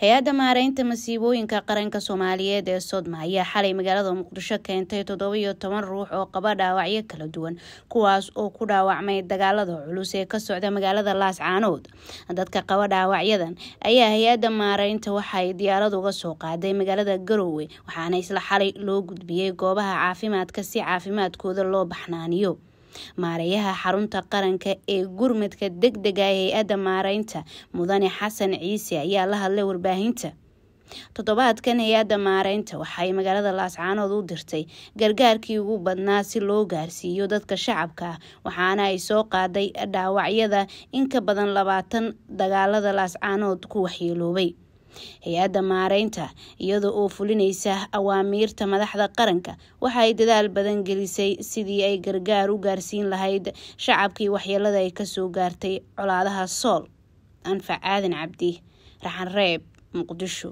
hay-adda maareynta masiibooyinka qaranka soomaaliyeed ee sodma ayaa xalay magaalada muqdisho keentay toddoba iyo toban ruux oo qaba dhaawacyo kala duwan kuwaas oo ku dhaawacmay dagaalada culus ee ka socda magaalada laascaanood dadka qaba dhaawacyadan ayaa hay-adda maareynta waxay diyaarad uga soo qaaday magaalada garowe waxaana isla xalay loo gudbiyey goobaha caafimaadka si caafimaadkooda loo baxnaaniyo maarayaha xarunta qaranka ee gurmadka deg dega hay-adda ah maaraynta mudane xasan ciise ayaa la hadlay warbaahinta toddobaadkan hay-adda maaraynta waxay magaalada laascaanood u dirtay gargaarkii ugu badnaa si loo gaarsiiyo dadka shacabka ah waxaana ay soo qaaday dhaawacyada in ka badan labaatan dagaalada laascaanood ku waxyeeloobay hay-adda maareynta iyada oo fulinaysa awaamiirta madaxda qaranka waxa ay dadaal badan gelisay sidii ay gargaar u gaarsiin lahayd shacabkii waxyeelada ay kasoo gaartay colaadaha sool anfac aadan cabdi raxanreeb muqdisho